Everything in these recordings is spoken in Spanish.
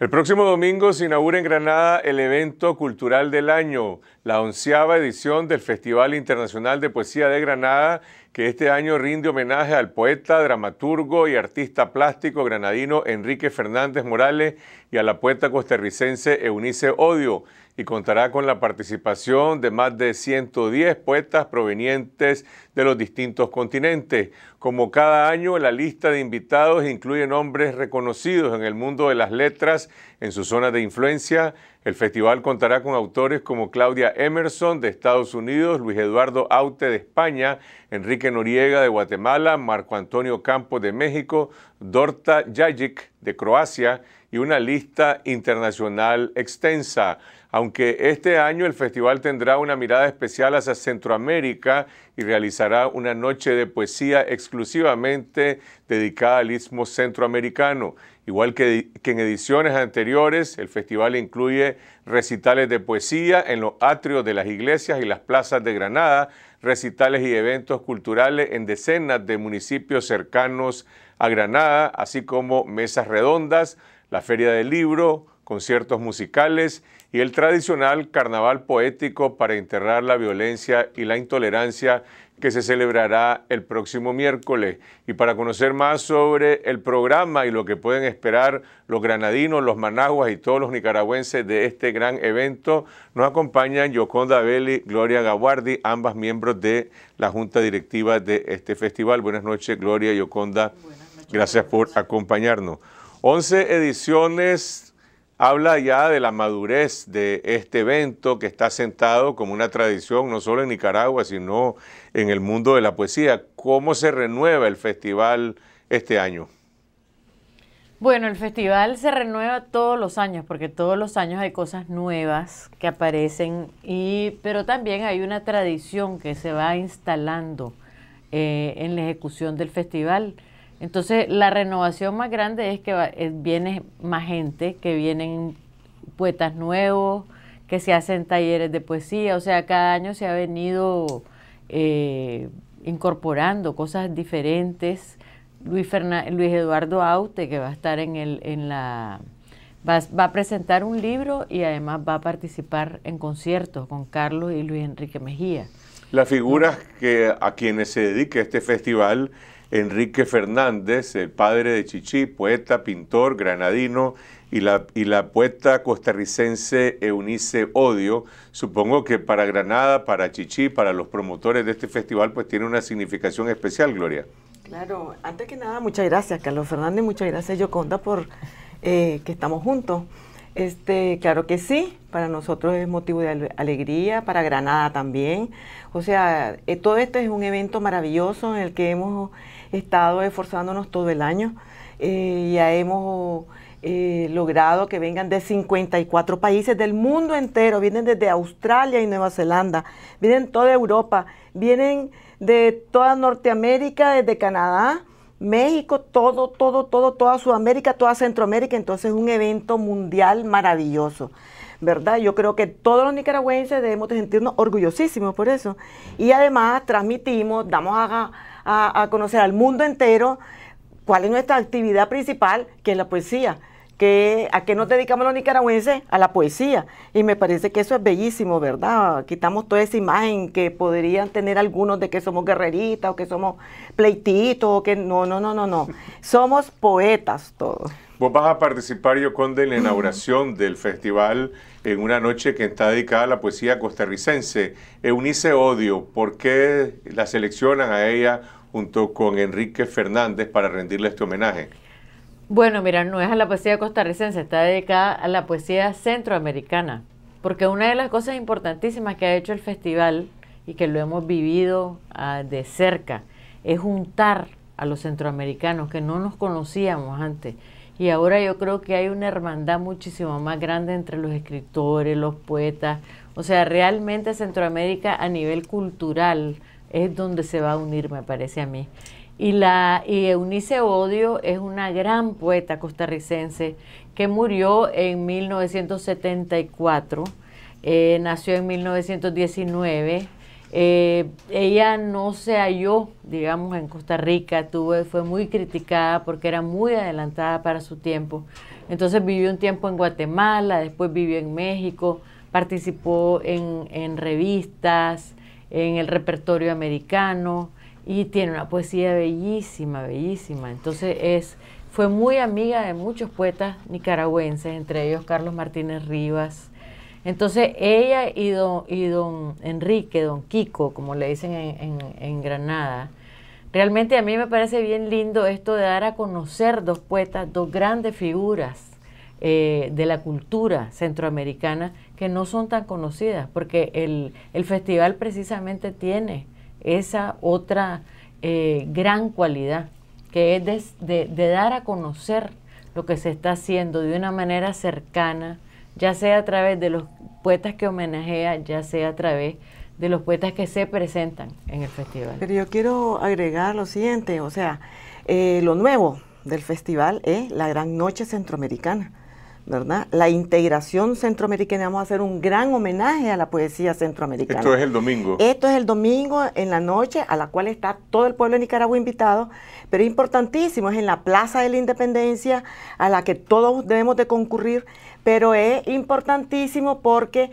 El próximo domingo se inaugura en Granada el evento cultural del año, la onceava edición del Festival Internacional de Poesía de Granada, que este año rinde homenaje al poeta, dramaturgo y artista plástico granadino Enrique Fernández Morales y a la poeta costarricense Eunice Odio, y contará con la participación de más de 110 poetas provenientes de los distintos continentes. Como cada año, la lista de invitados incluye nombres reconocidos en el mundo de las letras en su zona de influencia. El festival contará con autores como Claudia Emerson de Estados Unidos, Luis Eduardo Aute de España, Enrique Noriega de Guatemala, Marco Antonio Campos de México, Dorta Jajic, de Croacia, y una lista internacional extensa. Aunque este año el festival tendrá una mirada especial hacia Centroamérica y realizará una noche de poesía exclusivamente dedicada al istmo centroamericano. Igual que, en ediciones anteriores, el festival incluye recitales de poesía en los atrios de las iglesias y las plazas de Granada, recitales y eventos culturales en decenas de municipios cercanos a Granada, así como mesas redondas, la Feria del Libro, conciertos musicales y el tradicional carnaval poético para enterrar la violencia y la intolerancia que se celebrará el próximo miércoles. Y para conocer más sobre el programa y lo que pueden esperar los granadinos, los managuas y todos los nicaragüenses de este gran evento, nos acompañan Yoconda Belli, Gloria Gaguardi, ambas miembros de la Junta Directiva de este festival. Buenas noches, Gloria y Yoconda. Gracias por acompañarnos. Once ediciones habla ya de la madurez de este evento que está sentado como una tradición no solo en Nicaragua, sino en el mundo de la poesía. ¿Cómo se renueva el festival este año? Bueno, el festival se renueva todos los años, porque todos los años hay cosas nuevas que aparecen, y, pero también hay una tradición que se va instalando eh, en la ejecución del festival. Entonces, la renovación más grande es que viene más gente, que vienen poetas nuevos, que se hacen talleres de poesía, o sea, cada año se ha venido eh, incorporando cosas diferentes. Luis, Luis Eduardo Aute, que va a estar en, el, en la... Va, va, a presentar un libro y además va a participar en conciertos con Carlos y Luis Enrique Mejía. Las figuras que, a quienes se dedica este festival Enrique Fernández, el padre de Chichi, poeta, pintor, granadino, y la, y la poeta costarricense Eunice Odio. Supongo que para Granada, para Chichi, para los promotores de este festival, pues tiene una significación especial, Gloria. Claro, antes que nada, muchas gracias, Carlos Fernández, muchas gracias, Yoconda, por eh, que estamos juntos. Este, claro que sí, para nosotros es motivo de alegría, para Granada también. O sea, eh, todo esto es un evento maravilloso en el que hemos estado esforzándonos todo el año. y eh, ya hemos eh, logrado que vengan de 54 países del mundo entero, vienen desde Australia y Nueva Zelanda, vienen toda Europa, vienen de toda Norteamérica, desde Canadá, México, todo, todo, todo, toda Sudamérica, toda Centroamérica, entonces es un evento mundial maravilloso. ¿verdad? Yo creo que todos los nicaragüenses debemos de sentirnos orgullosísimos por eso. Y además transmitimos, damos a, a, conocer al mundo entero cuál es nuestra actividad principal, que es la poesía. Que, ¿A qué nos dedicamos los nicaragüenses? A la poesía. Y me parece que eso es bellísimo, ¿verdad? Quitamos toda esa imagen que podrían tener algunos de que somos guerreritas o que somos pleititos o que no, no, no, no, no. Somos poetas todos. Vos vas a participar, Yoconde, en la inauguración del festival en una noche que está dedicada a la poesía costarricense. Eunice Odio, ¿por qué la seleccionan a ella junto con Enrique Fernández para rendirle este homenaje. Bueno, mira, no es a la poesía costarricense, está dedicada a la poesía centroamericana, porque una de las cosas importantísimas que ha hecho el festival y que lo hemos vivido ah, de cerca es juntar a los centroamericanos que no nos conocíamos antes. Y ahora yo creo que hay una hermandad muchísimo más grande entre los escritores, los poetas. O sea, realmente Centroamérica a nivel cultural es donde se va a unir, me parece a mí. Y, la, Eunice Odio es una gran poeta costarricense que murió en 1974, eh, nació en 1919. Eh, ella no se halló, digamos, en Costa Rica, tuvo, fue muy criticada porque era muy adelantada para su tiempo. Entonces vivió un tiempo en Guatemala, después vivió en México, participó en, en revistas, en el repertorio americano y tiene una poesía bellísima, bellísima. Entonces es, fue muy amiga de muchos poetas nicaragüenses, entre ellos Carlos Martínez Rivas. Entonces ella y don, Enrique, don Kiko, como le dicen en Granada, realmente a mí me parece bien lindo esto de dar a conocer dos poetas, dos grandes figuras eh, de la cultura centroamericana que no son tan conocidas, porque el, el festival precisamente tiene esa otra eh, gran cualidad, que es de, dar a conocer lo que se está haciendo de una manera cercana, ya sea a través de los poetas que homenajea, ya sea a través de los poetas que se presentan en el festival. Pero yo quiero agregar lo siguiente, o sea, eh, lo nuevo del festival es la Gran Noche Centroamericana, la integración centroamericana, vamos a hacer un gran homenaje a la poesía centroamericana. Esto es el domingo. Esto es el domingo en la noche, a la cual está todo el pueblo de Nicaragua invitado, pero es importantísimo, es en la Plaza de la Independencia, a la que todos debemos de concurrir, pero es importantísimo porque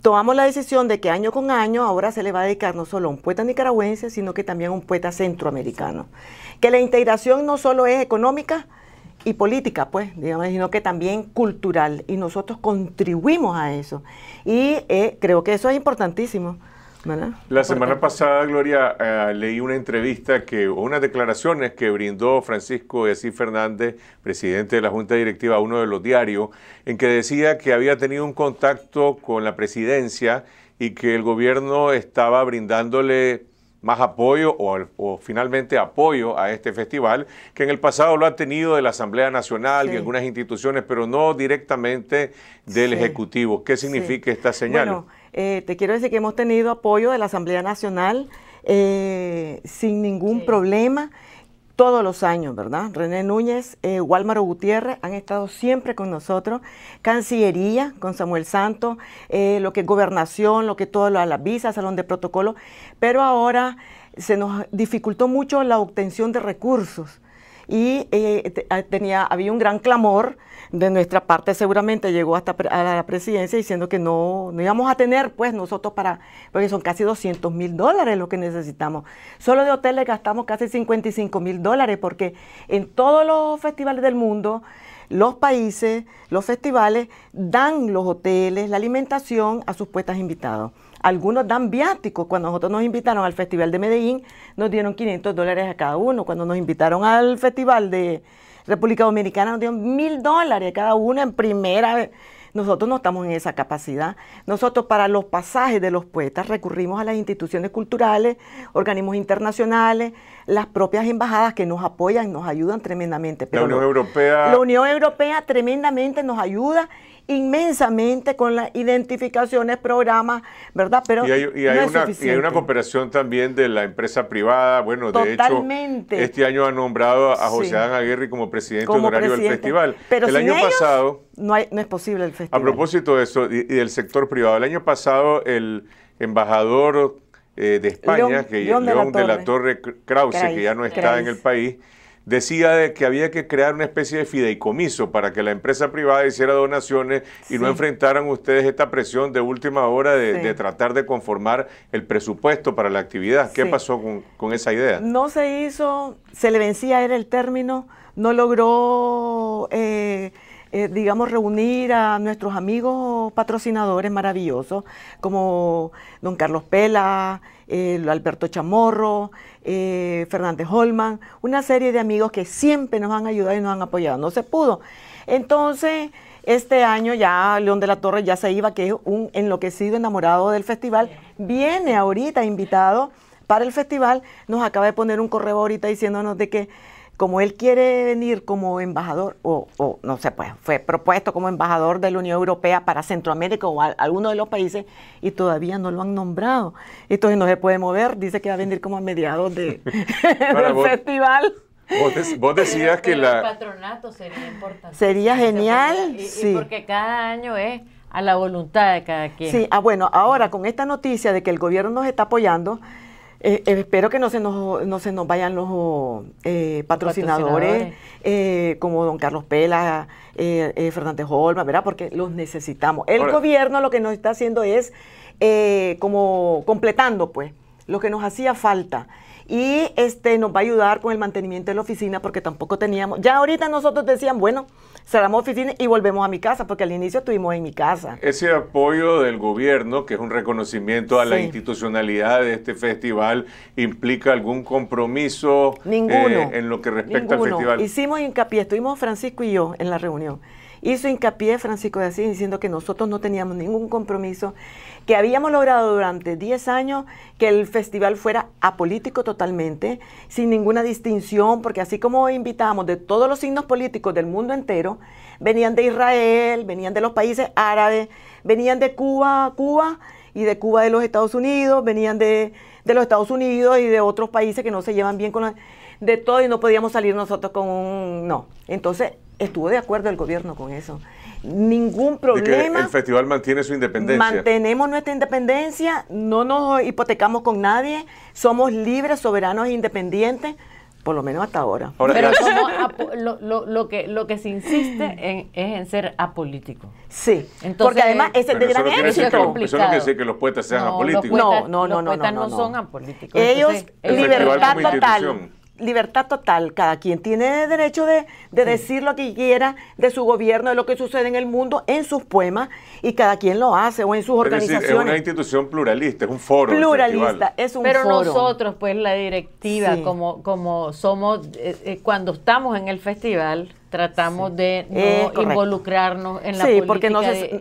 tomamos la decisión de que año con año ahora se le va a dedicar no solo a un poeta nicaragüense, sino que también a un poeta centroamericano. Que la integración no solo es económica, y política, pues, digamos, sino que también cultural. Y nosotros contribuimos a eso. Y eh, creo que eso es importantísimo. La semana pasada, Gloria, eh, leí una entrevista que, unas declaraciones que brindó Francisco Esí Fernández, presidente de la Junta Directiva uno de los diarios, en que decía que había tenido un contacto con la presidencia y que el gobierno estaba brindándole más apoyo o, finalmente apoyo a este festival, que en el pasado lo ha tenido de la Asamblea Nacional y algunas instituciones, pero no directamente del Ejecutivo. ¿Qué significa esta señal? Bueno, eh, te quiero decir que hemos tenido apoyo de la Asamblea Nacional eh, sin ningún problema todos los años, ¿verdad? René Núñez, eh, Walmaro Gutiérrez han estado siempre con nosotros, Cancillería con Samuel Santo, eh, lo que es Gobernación, lo que todo lo, las visas, Salón de Protocolo, pero ahora se nos dificultó mucho la obtención de recursos y eh, ah, había un gran clamor de nuestra parte, seguramente llegó hasta a la presidencia diciendo que no, no íbamos a tener, pues nosotros para, porque son casi 200 mil dólares lo que necesitamos. Solo de hoteles gastamos casi 55 mil dólares, porque en todos los festivales del mundo, los países, los festivales dan los hoteles, la alimentación a sus puestas invitados. Algunos dan viáticos. Cuando nosotros nos invitaron al Festival de Medellín, nos dieron 500 dólares a cada uno. Cuando nos invitaron al Festival de República Dominicana, nos dieron mil dólares a cada uno en primera vez. Nosotros no estamos en esa capacidad. Nosotros para los pasajes de los poetas recurrimos a las instituciones culturales, organismos internacionales, las propias embajadas que nos apoyan, nos ayudan tremendamente. la Unión Europea. La Unión Europea tremendamente nos ayuda inmensamente con las identificaciones, programas, ¿verdad? Pero y hay, una, Y hay una cooperación también de la empresa privada. Bueno, de hecho, este año ha nombrado a José Adán Aguirre como presidente honorario del festival. Pero el año pasado... No, es posible el festival. A propósito de eso, y, del sector privado, el año pasado el embajador eh, de España, que León, de, la Torre, Krause, que ya no está en el país, decía de que había que crear una especie de fideicomiso para que la empresa privada hiciera donaciones y no enfrentaran ustedes esta presión de última hora de, tratar de conformar el presupuesto para la actividad. ¿Qué pasó con, esa idea? No se hizo, se le vencía, era el término, no logró... Eh, eh, digamos, reunir a nuestros amigos patrocinadores maravillosos, como don Carlos Pela, eh, Alberto Chamorro, eh, Fernández Holman, una serie de amigos que siempre nos han ayudado y nos han apoyado. No se pudo. Entonces, este año ya León de la Torre ya se iba, que es un enloquecido enamorado del festival, viene ahorita invitado para el festival, nos acaba de poner un correo ahorita diciéndonos de que como él quiere venir como embajador, o, no sé, pues fue propuesto como embajador de la Unión Europea para Centroamérica o alguno de los países y todavía no lo han nombrado. Entonces no se puede mover, dice que va a venir como a mediados del festival. Vos, decías que la... El patronato sería importante. Sería genial, sí. Y porque cada año es a la voluntad de cada quien. Sí, ah, bueno, ahora con esta noticia de que el gobierno nos está apoyando, eh, eh, espero que no se nos, no se nos vayan los eh, patrocinadores, como don Carlos Pela, Fernández Holma, ¿verdad? Porque los necesitamos. El gobierno lo que nos está haciendo es como completando, pues, lo que nos hacía falta y este, nos va a ayudar con el mantenimiento de la oficina porque tampoco teníamos, ya ahorita nosotros decían, bueno, cerramos oficina y volvemos a mi casa porque al inicio estuvimos en mi casa. Ese apoyo del gobierno, que es un reconocimiento a la institucionalidad de este festival, implica algún compromiso Ninguno. Eh, en lo que respecta al festival. Hicimos hincapié, estuvimos Francisco y yo en la reunión hizo hincapié Francisco de Asís diciendo que nosotros no teníamos ningún compromiso, que habíamos logrado durante 10 años que el festival fuera apolítico totalmente, sin ninguna distinción, porque así como invitamos de todos los signos políticos del mundo entero, venían de Israel, venían de los países árabes, venían de Cuba, Cuba y de Cuba de los Estados Unidos, venían de, de los Estados Unidos y de otros países que no se llevan bien con de todo y no podíamos salir nosotros con un no. Entonces, estuvo de acuerdo el gobierno con eso. Ningún problema. el festival mantiene su independencia. Mantenemos nuestra independencia, no nos hipotecamos con nadie, somos libres, soberanos e independientes, por lo menos hasta ahora. Pero lo, lo, lo, que, lo que se insiste en, es en ser apolítico. Sí, porque además es de gran éxito. Eso, no quiere decir que, los poetas sean apolíticos. no, no, no, los poetas no, son apolíticos. Ellos, libertad total libertad total. Cada quien tiene derecho de, decir lo que quiera de su gobierno, de lo que sucede en el mundo, en sus poemas, y cada quien lo hace, o en sus organizaciones. Es, una institución pluralista, es un foro. Pluralista, es un Pero foro. Pero nosotros, pues, la directiva, como, como somos, eh, eh, cuando estamos en el festival, tratamos de no involucrarnos en la sí, política. Sí, porque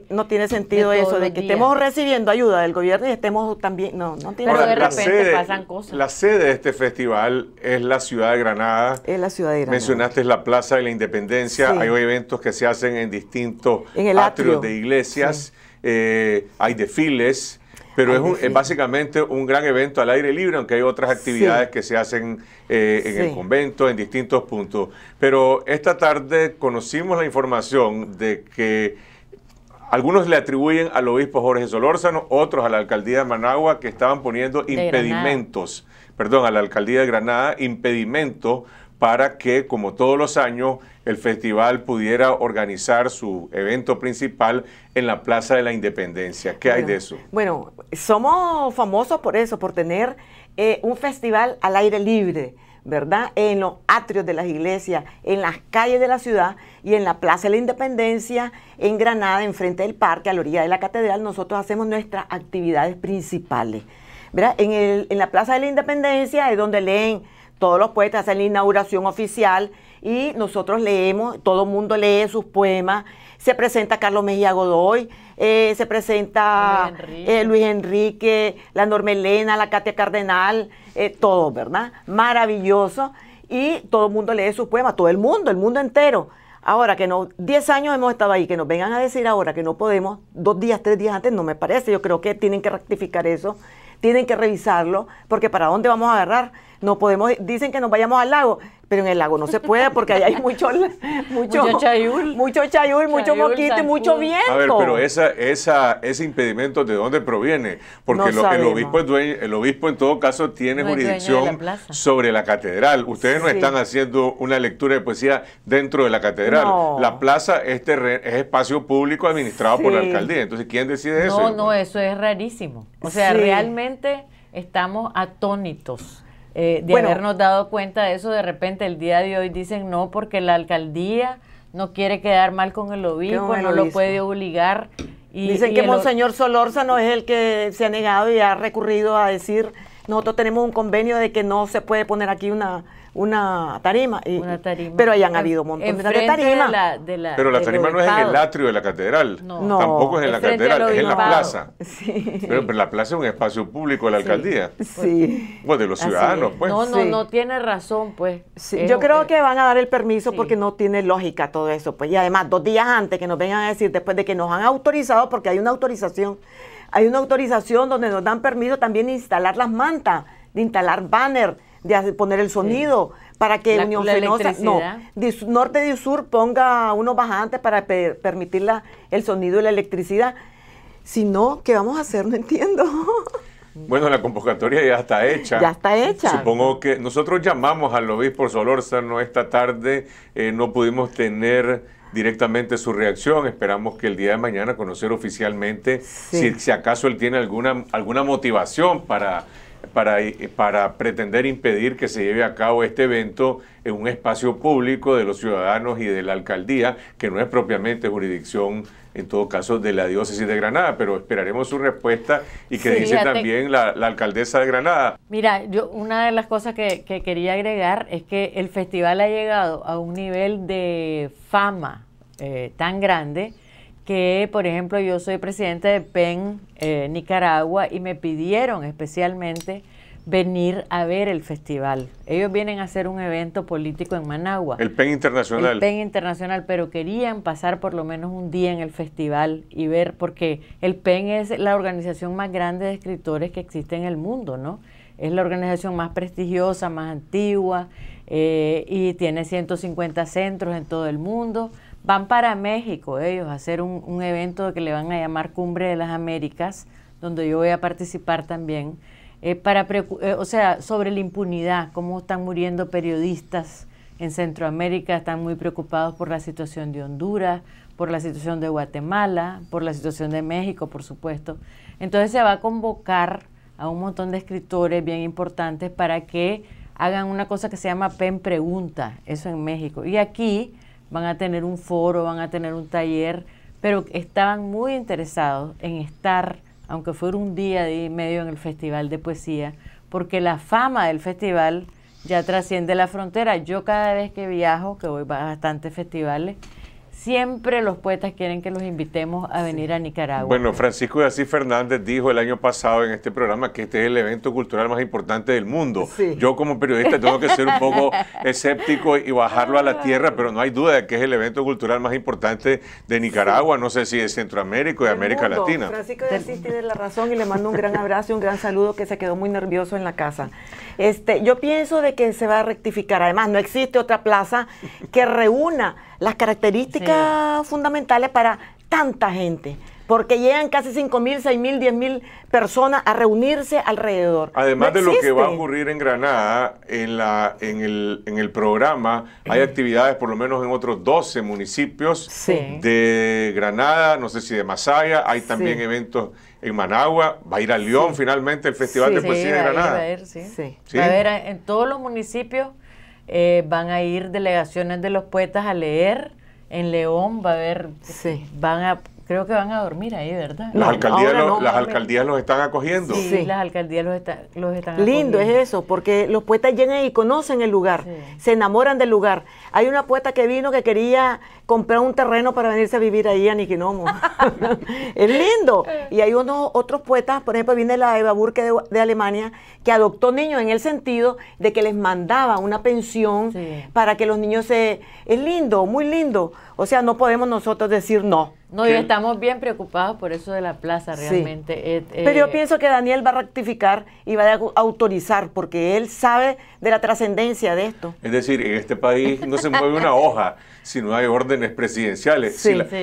no, no tiene sentido eso, de que estemos recibiendo ayuda del gobierno y estemos también... No, no tiene sentido. Pero de repente pasan cosas. La sede de este festival es la ciudad de Granada. Es la ciudad de Granada. Mencionaste la Plaza de la Independencia. Hay eventos que se hacen en distintos en atrios de iglesias. Eh, hay desfiles pero es, básicamente un gran evento al aire libre, aunque hay otras actividades que se hacen eh, en el convento, en distintos puntos. Pero esta tarde conocimos la información de que algunos le atribuyen al obispo Jorge Solórzano, otros a la alcaldía de Managua, que estaban poniendo impedimentos, perdón, a la alcaldía de Granada, impedimentos para que, como todos los años, el festival pudiera organizar su evento principal en la Plaza de la Independencia. ¿Qué hay de eso? Bueno, somos famosos por eso, por tener eh, un festival al aire libre. ¿verdad? En los atrios de las iglesias, en las calles de la ciudad y en la Plaza de la Independencia, en Granada, enfrente del parque, a la orilla de la catedral, nosotros hacemos nuestras actividades principales. ¿verdad? En, en la Plaza de la Independencia es donde leen todos los poetas, hacen la inauguración oficial y nosotros leemos, todo el mundo lee sus poemas. Se presenta Carlos Mejía Godoy, eh, se presenta eh, Luis Enrique. la Norma Elena, la Katia Cardenal, eh, todo, ¿verdad? Maravilloso. Y todo el mundo lee sus poemas, todo el mundo, el mundo entero. Ahora que no, 10 años hemos estado ahí, que nos vengan a decir ahora que no podemos, dos días, tres días antes, no me parece. Yo creo que tienen que rectificar eso, tienen que revisarlo, porque ¿para dónde vamos a agarrar? no podemos, dicen que nos vayamos al lago, pero en el lago no se puede porque allá hay mucho, mucho, chayul, mucho, chayul, mucho mucho viento. A ver, pero esa, esa, ese impedimento de dónde proviene, porque el, obispo el obispo en todo caso tiene jurisdicción sobre la catedral. Ustedes no están haciendo una lectura de poesía dentro de la catedral. La plaza es, es espacio público administrado por la alcaldía. Entonces, ¿quién decide eso? No, no, eso es rarísimo. O sea, realmente estamos atónitos eh, de habernos dado cuenta de eso, de repente el día de hoy dicen no porque la alcaldía no quiere quedar mal con el obispo, no lo puede obligar. Y, dicen que el, Monseñor no es el que se ha negado y ha recurrido a decir, nosotros tenemos un convenio de que no se puede poner aquí una una tarima. Pero hayan habido montones de tarimas. pero la tarima no es en el atrio de la catedral. Tampoco es en la catedral, es en la plaza. Pero, la plaza es un espacio público de la alcaldía. Sí. Pues de los ciudadanos, pues. No, no, no tiene razón, pues. Yo creo que van a dar el permiso porque no tiene lógica todo eso. Pues. Y además, dos días antes que nos vengan a decir, después de que nos han autorizado, porque hay una autorización, hay una autorización donde nos dan permiso también de instalar las mantas, de instalar banner de poner el sonido, para que la, Unión no, Norte y Sur ponga unos bajantes para permitir el sonido y la electricidad. Si no, ¿qué vamos a hacer? No entiendo. Bueno, la convocatoria ya está hecha. Ya está hecha. Supongo que nosotros llamamos al obispo Solórzano esta tarde, eh, no pudimos tener directamente su reacción. Esperamos que el día de mañana conocer oficialmente si, si, acaso él tiene alguna, alguna motivación para para, pretender impedir que se lleve a cabo este evento en un espacio público de los ciudadanos y de la alcaldía, que no es propiamente jurisdicción en todo caso de la diócesis de Granada, pero esperaremos su respuesta y que dice también la, alcaldesa de Granada. Mira, yo una de las cosas que, quería agregar es que el festival ha llegado a un nivel de fama eh, tan grande que, por ejemplo, yo soy presidente de PEN eh, Nicaragua y me pidieron especialmente venir a ver el festival. Ellos vienen a hacer un evento político en Managua. El PEN Internacional. El PEN Internacional, pero querían pasar por lo menos un día en el festival y ver, porque el PEN es la organización más grande de escritores que existe en el mundo, ¿no? Es la organización más prestigiosa, más antigua, eh, y tiene 150 centros en todo el mundo. Van para México ellos a hacer un, evento que le van a llamar Cumbre de las Américas, donde yo voy a participar también. Eh, para eh, o sea, sobre la impunidad, cómo están muriendo periodistas en Centroamérica, están muy preocupados por la situación de Honduras, por la situación de Guatemala, por la situación de México, por supuesto. Entonces se va a convocar a un montón de escritores bien importantes para que hagan una cosa que se llama PEN Pregunta, eso en México. Y aquí van a tener un foro, van a tener un taller, pero estaban muy interesados en estar, aunque fuera un día y medio en el Festival de Poesía, porque la fama del festival ya trasciende la frontera. Yo cada vez que viajo, que voy a bastantes festivales, Siempre los poetas quieren que los invitemos a venir a Nicaragua. Bueno, Francisco de Asís Fernández dijo el año pasado en este programa que este es el evento cultural más importante del mundo. Yo como periodista tengo que ser un poco escéptico y bajarlo a la ah. tierra, pero no hay duda de que es el evento cultural más importante de Nicaragua, no sé si de Centroamérica o de América Latina. Francisco de Asís tiene la razón y le mando un gran abrazo y un gran saludo que se quedó muy nervioso en la casa. Este, yo pienso de que se va a rectificar. Además, no existe otra plaza que reúna las características fundamentales para tanta gente. Porque llegan casi 5.000, 6.000, 10.000 personas a reunirse alrededor. Además de lo que va a ocurrir en Granada, en, la, en, el, en el programa hay actividades por lo menos en otros 12 municipios de Granada, no sé si de Masaya, hay también eventos en Managua, va a ir a León finalmente el Festival de Poesía de Granada. a, a ver en todos los municipios eh, van a ir delegaciones de los poetas a leer en León, va a haber, van a Creo que van a dormir ahí, ¿verdad? Las alcaldías, las alcaldías los están acogiendo. Sí, las alcaldías los, están los están Lindo es eso, porque los poetas llegan y conocen el lugar, se enamoran del lugar. Hay una poeta que vino que quería comprar un terreno para venirse a vivir ahí a Niquinomo. es lindo. Y hay unos otros poetas, por ejemplo, viene la Eva Burke de, Alemania, que adoptó niños en el sentido de que les mandaba una pensión para que los niños se... Es lindo, muy lindo. O sea, no podemos nosotros decir no. No, y estamos bien preocupados por eso de la plaza realmente. Eh, eh, pero yo pienso que Daniel va a rectificar y va a autorizar porque él sabe de la trascendencia de esto. Es decir, en este país no se mueve una hoja si no hay órdenes presidenciales.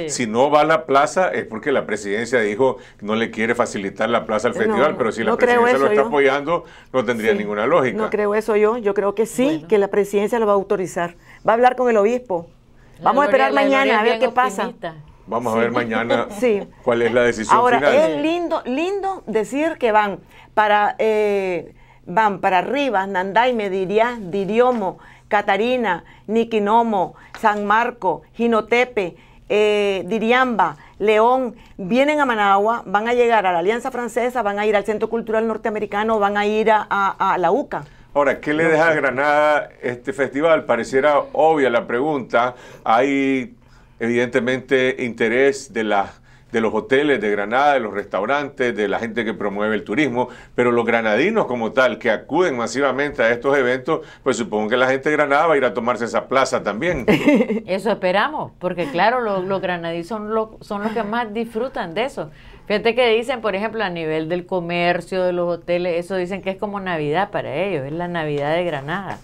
si, no va a la plaza es porque la presidencia dijo que no le quiere facilitar la plaza al festival, pero si la presidencia lo está apoyando no tendría ninguna lógica. No creo eso yo, yo creo que sí, que la presidencia lo va a autorizar. Va a hablar con el obispo. Vamos a esperar mañana a ver qué pasa. Vamos a ver mañana cuál es la decisión Ahora, final. es lindo, lindo decir que van para, arriba, eh, van para Rivas, Diriomo, Catarina, Niquinomo, San Marco, Jinotepe, eh, Diriamba, León, vienen a Managua, van a llegar a la Alianza Francesa, van a ir al Centro Cultural Norteamericano, van a ir a, la UCA. Ahora, ¿qué le deja a Granada este festival? Pareciera obvia la pregunta. Hay evidentemente interés de de los hoteles de Granada, de los restaurantes, de la gente que promueve el turismo, pero los granadinos como tal, que acuden masivamente a estos eventos, pues supongo que la gente de Granada va a ir a tomarse esa plaza también. Eso esperamos, porque claro, los, los granadinos son, los, son los que más disfrutan de eso. Fíjate que dicen, por ejemplo, a nivel del comercio, de los hoteles, eso dicen que es como Navidad para ellos, es la Navidad de Granada,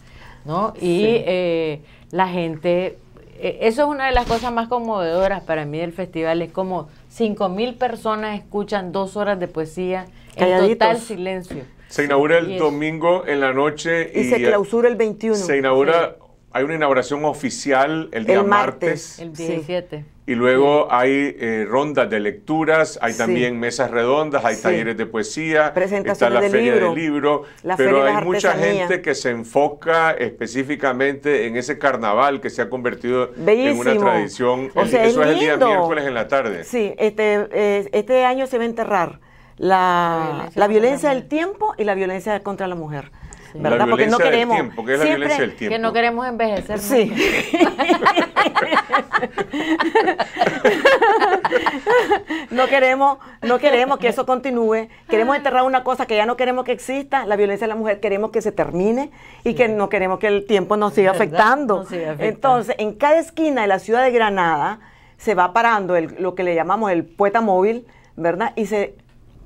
¿no? Y eh, la gente eh, eso es una de las cosas más conmovedoras para mí del festival, es como 5.000 personas escuchan dos horas de poesía en total silencio. Se inaugura el domingo en la noche. Y, se eh, clausura el 21. Se inaugura, hay una inauguración oficial el día martes, El 17. Y luego hay eh, rondas de lecturas, hay también mesas redondas, hay talleres de poesía, está la feria del libro, pero hay mucha gente que se enfoca específicamente en ese carnaval que se ha convertido en una tradición. Eso es, el día miércoles en la tarde. Sí, este, este año se va a enterrar la violencia del tiempo y la violencia contra la mujer porque no queremos. que la violencia tiempo. Que no queremos envejecer. no queremos, no queremos que eso continúe. Queremos enterrar una cosa que ya no queremos que exista, la violencia de la mujer, queremos que se termine y que no queremos que el tiempo nos siga, afectando. siga afectando. Entonces, en cada esquina de la ciudad de Granada se va parando lo que le llamamos el poeta móvil, ¿verdad? Y se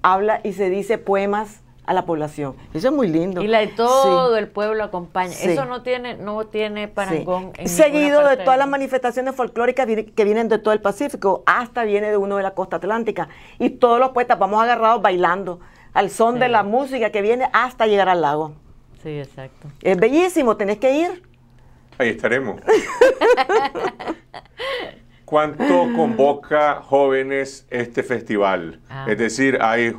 habla y se dice poemas a la población. Eso es muy lindo. Y la de todo el pueblo acompaña. Eso no tiene, no tiene parangón. Seguido de todas las manifestaciones folclóricas que vienen de todo el Pacífico, hasta viene de uno de la costa atlántica. Y todos los puestos vamos agarrados bailando al son de la música que viene hasta llegar al lago. Sí, exacto. Es bellísimo, tenés que ir. Ahí estaremos. ¿Cuánto convoca jóvenes este festival? Ah. Es decir, hay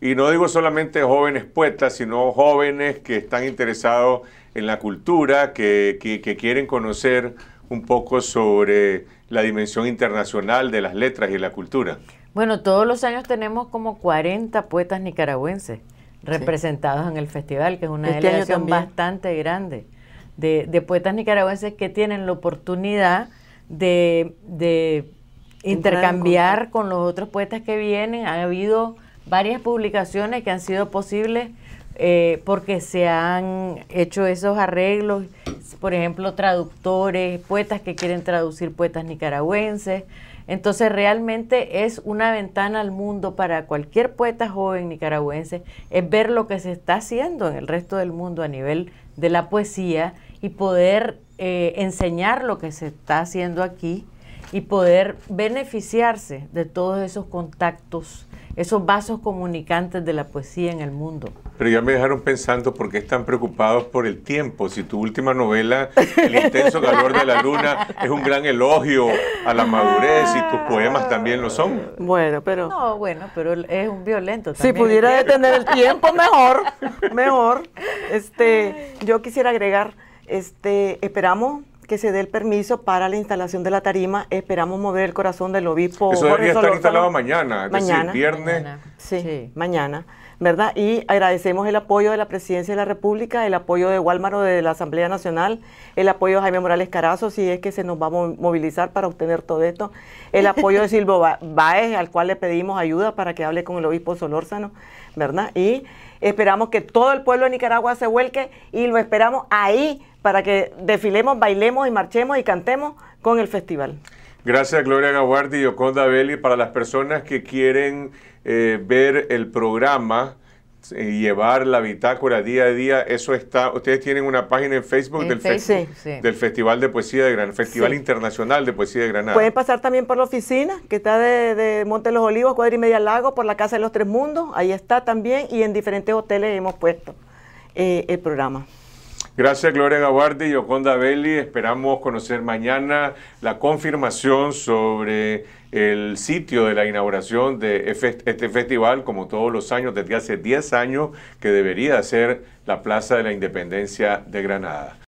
y no digo solamente jóvenes poetas, sino jóvenes que están interesados en la cultura, que, quieren conocer un poco sobre la dimensión internacional de las letras y la cultura. Bueno, todos los años tenemos como 40 poetas nicaragüenses representados en el festival, que es una este delegación bastante grande de, poetas nicaragüenses que tienen la oportunidad de, de intercambiar con los otros poetas que vienen. Ha habido varias publicaciones que han sido posibles eh, porque se han hecho esos arreglos, por ejemplo, traductores, poetas que quieren traducir poetas nicaragüenses. Entonces realmente es una ventana al mundo para cualquier poeta joven nicaragüense, es ver lo que se está haciendo en el resto del mundo a nivel de la poesía y poder eh, enseñar lo que se está haciendo aquí y poder beneficiarse de todos esos contactos esos vasos comunicantes de la poesía en el mundo. Pero ya me dejaron pensando por qué están preocupados por el tiempo. Si tu última novela, El intenso calor de la luna, es un gran elogio a la madurez y tus poemas también lo son. Bueno, pero... No, bueno, pero es un violento. Si pudiera detener el tiempo, mejor, mejor. Este, yo quisiera agregar, este, esperamos que se dé el permiso para la instalación de la tarima. Esperamos mover el corazón del obispo. Eso debería estar instalado mañana, es viernes. Sí, mañana. ¿Verdad? Y agradecemos el apoyo de la Presidencia de la República, el apoyo de Walmaro de la Asamblea Nacional, el apoyo de Jaime Morales Carazo, si es que se nos va a movilizar para obtener todo esto, el apoyo de Silvio Baez al cual le pedimos ayuda para que hable con el obispo Solórzano, ¿verdad? Y esperamos que todo el pueblo de Nicaragua se vuelque y lo esperamos ahí para que desfilemos, bailemos y marchemos y cantemos con el festival. Gracias Gloria Aguardi, y Oconda Belli. Para las personas que quieren eh, ver el programa, eh, y llevar la bitácora día a día, eso está, ustedes tienen una página en Facebook del, Festival de Poesía de Festival Internacional de Poesía de Granada. Pueden pasar también por la oficina, que está de, de, Monte los Olivos, Cuadra y Media Lago, por la Casa de los Tres Mundos, ahí está también, y en diferentes hoteles hemos puesto eh, el programa. Gracias Gloria Gabardi y Oconda Belli. Esperamos conocer mañana la confirmación sobre el sitio de la inauguración de este festival, como todos los años, desde hace 10 años, que debería ser la Plaza de la Independencia de Granada.